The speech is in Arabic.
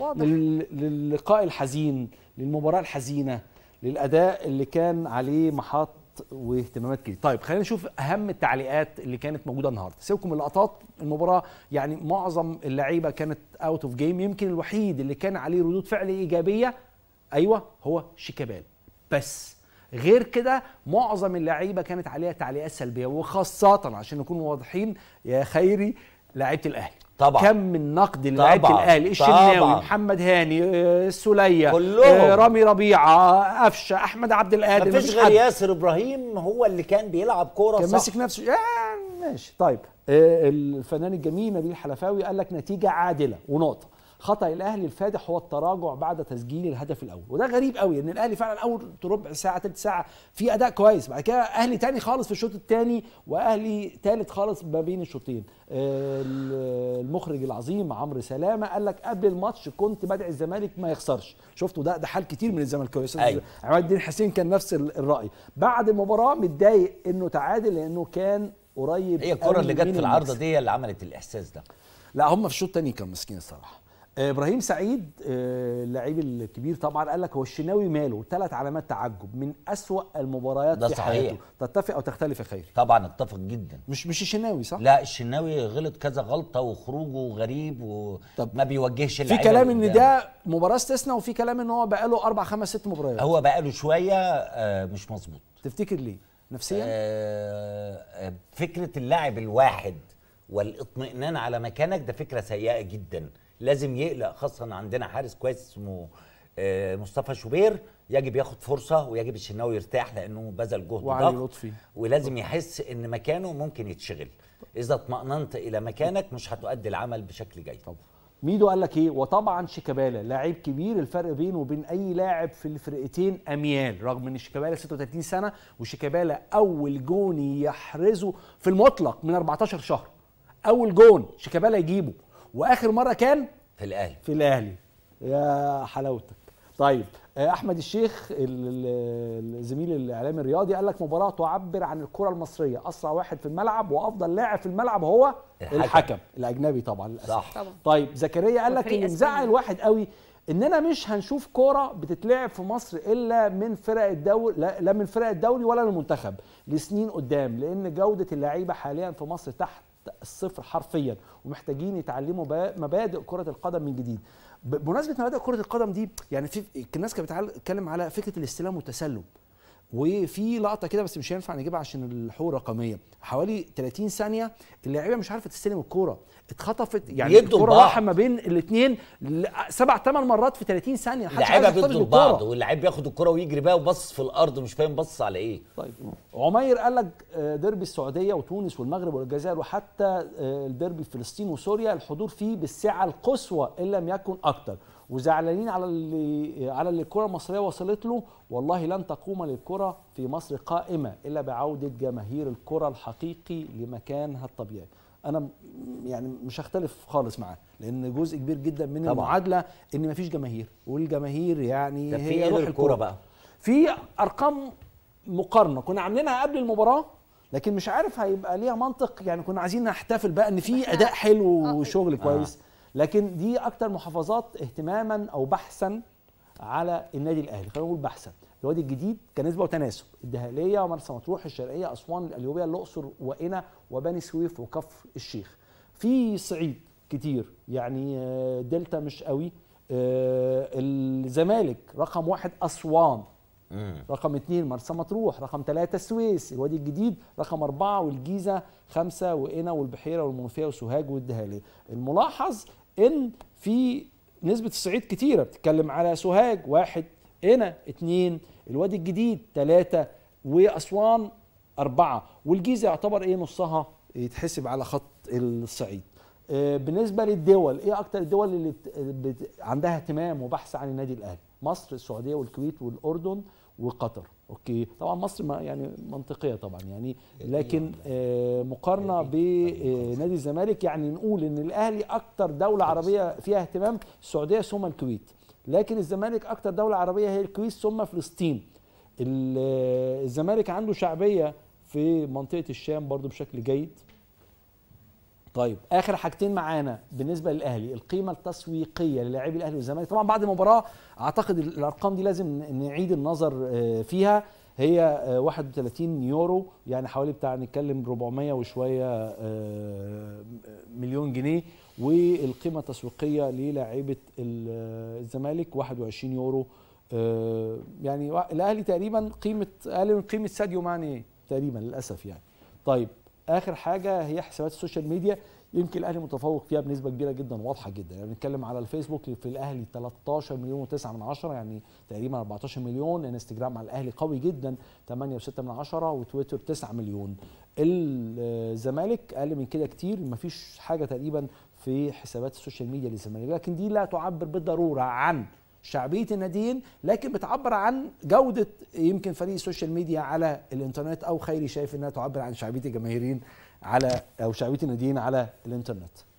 واضح. للقاء الحزين للمباراه الحزينه للاداء اللي كان عليه محط واهتمامات كتير طيب خلينا نشوف اهم التعليقات اللي كانت موجوده النهارده سيبكم من المباراه يعني معظم اللعيبه كانت اوت اوف جيم يمكن الوحيد اللي كان عليه ردود فعل ايجابيه ايوه هو شيكابال بس غير كده معظم اللعيبه كانت عليها تعليقات سلبيه وخاصه عشان نكون واضحين يا خيري لعيبه الاهلي طبعا كم من نقد للاعيبه الاهلي الشناوي محمد هاني السوليه آه، آه، كلهم رامي ربيعه قفشه آه، احمد عبد القادر مفيش غير ياسر ابراهيم هو اللي كان بيلعب كوره صح كان ماسك نفسه يعني ماشي طيب الفنان الجميل نبيل حلفاوي قال لك نتيجه عادله ونقطه خطا الاهلي الفادح هو التراجع بعد تسجيل الهدف الاول وده غريب قوي ان الاهلي فعلا اول ربع ساعه تلت ساعه في اداء كويس بعد كده اهلي تاني خالص في الشوط الثاني واهلي ثالث خالص ما بين الشوطين المخرج العظيم عمرو سلامه قال لك قبل الماتش كنت بدعي الزمالك ما يخسرش شفتوا ده ده حال كتير من الزملكاويه أيوة. عماد الدين حسين كان نفس الراي بعد المباراه متضايق انه تعادل لانه كان قريب هي الكره اللي جت في العارضه دي اللي عملت الاحساس ده لا هم في الشوط الثاني كانوا ماسكين الصراحه آه، ابراهيم سعيد آه، اللعيب الكبير طبعا قال لك هو الشناوي ماله ثلاث علامات تعجب من اسوا المباريات ده في صحيح. حياته تتفق او تختلف يا خير طبعا اتفق جدا مش مش الشناوي صح لا الشناوي غلط كذا غلطه وخروجه غريب وما بيوجهش اللعيبه في كلام ان ده مباراه استثناء وفي كلام ان هو بقاله اربع خمس ست مباريات هو بقاله شويه آه، مش مظبوط تفتكر ليه نفسيا آه فكره اللاعب الواحد والاطمئنان على مكانك ده فكره سيئه جدا لازم يقلق خاصه عندنا حارس كويس اسمه آه، مصطفى شوبير يجب ياخد فرصه ويجب الشناوي يرتاح لانه بذل جهد وعلي لطفي ولازم يحس ان مكانه ممكن يتشغل اذا اطمأننت الى مكانك مش هتؤدي العمل بشكل جيد طبعا ميدو قال لك ايه وطبعا شيكابالا لاعب كبير الفرق بينه وبين اي لاعب في الفرقتين اميال رغم ان شيكابالا 36 سنه وشيكابالا اول جون يحرزه في المطلق من 14 شهر اول جون شيكابالا يجيبه واخر مره كان في الاهلي في الاهلي يا حلاوتك طيب آه، احمد الشيخ الزميل الاعلامي الرياضي قال لك مباراه تعبر عن الكره المصريه اسرع واحد في الملعب وافضل لاعب في الملعب هو الحكم, الحكم. الاجنبي طبعا للاسف صح طبعا. طيب زكريا قال لك اللي مزعل واحد قوي اننا مش هنشوف كوره بتتلعب في مصر الا من فرق الدوري لا من فرق الدوري ولا المنتخب لسنين قدام لان جوده اللعيبه حاليا في مصر تحت الصفر حرفيا ومحتاجين يتعلموا مبادئ كره القدم من جديد بمناسبه مبادئ كره القدم دي يعني في الناس كانت بتتكلم على فكره الاستلام والتسلم وفي لقطه كده بس مش هينفع نجيبها عشان الحقوق الرقميه حوالي 30 ثانيه اللعيبه مش عارفه تستلم الكوره اتخطفت يعني الكوره راحت ما بين الاثنين سبع ثمان مرات في 30 ثانيه اللعيبه بيدوا بعض واللعيب بياخد الكوره ويجري بقى وبص في الارض مش فاهم بص على ايه طيب عمير قال لك آه، ديربي السعوديه وتونس والمغرب والجزائر وحتى آه، الديربي فلسطين وسوريا الحضور فيه بالسعه القصوى ان لم يكن اكثر وزعلانين على اللي على اللي الكره المصريه وصلت له والله لن تقوم للكره في مصر قائمه الا بعوده جماهير الكره الحقيقي لمكانها الطبيعي انا يعني مش هختلف خالص معاه لان جزء كبير جدا من طبعا. المعادله ان مفيش جماهير والجماهير يعني هي روح الكره بقى في ارقام مقارنه كنا عاملينها قبل المباراه لكن مش عارف هيبقى ليها منطق يعني كنا عايزين نحتفل بقى ان في اداء حلو آه، وشغل آه. كويس آه. لكن دي اكتر محافظات اهتماما او بحثا على النادي الاهلي خلينا نقول بحثا الوادي الجديد كنسبه وتناسب الدهاليه ومرسى مطروح الشرقيه اسوان الاليوبيه الاقصر وقنا وبني سويف وكفر الشيخ في صعيد كتير يعني آه، دلتا مش قوي آه، الزمالك رقم واحد اسوان رقم اثنين مرسى مطروح رقم ثلاثة السويس الوادي الجديد رقم أربعة والجيزة خمسة وقنا والبحيرة والمنوفية وسوهاج والدهالية الملاحظ ان في نسبه الصعيد كتيره بتتكلم على سوهاج واحد هنا اتنين الوادي الجديد تلاته واسوان اربعه والجيزه يعتبر ايه نصها يتحسب على خط الصعيد آه، بالنسبه للدول ايه اكتر الدول اللي عندها اهتمام وبحث عن النادي الاهلي مصر السعوديه والكويت والاردن وقطر اوكي طبعا مصر ما يعني منطقيه طبعا يعني, يعني لكن يعني آه، مقارنه يعني بنادي آه، الزمالك يعني نقول ان الاهلي اكتر دوله عربيه فيها اهتمام السعوديه ثم الكويت لكن الزمالك اكتر دوله عربيه هي الكويت ثم فلسطين آه، الزمالك عنده شعبيه في منطقه الشام برضو بشكل جيد طيب اخر حاجتين معانا بالنسبه للاهلي القيمه التسويقيه للاعبي الاهلي والزمالك طبعا بعد المباراه اعتقد الارقام دي لازم نعيد النظر آه، فيها هي 31 آه، يورو يعني حوالي بتاع نتكلم 400 وشويه آه، مليون جنيه والقيمه التسويقيه للاعيبه الزمالك 21 يورو يعني الاهلي تقريبا قيمه اقل من قيمه ساديو ماني تقريبا للاسف يعني طيب اخر حاجه هي حسابات السوشيال ميديا يمكن الاهلي متفوق فيها بنسبه كبيره جدا واضحه جدا يعني بنتكلم على الفيسبوك في الاهلي 13 مليون و9 من عشرة يعني تقريبا 14 مليون انستجرام على الاهلي قوي جدا 8 و6 من عشرة وتويتر 9 مليون الزمالك اقل من كده كتير مفيش حاجه تقريبا في حسابات السوشيال ميديا للزمالك لكن دي لا تعبر بالضروره عن شعبيه الناديين لكن بتعبر عن جوده يمكن فريق السوشيال ميديا على الانترنت او خيري شايف انها تعبر عن شعبيه الجماهيرين على او شعبيه الناديين على الانترنت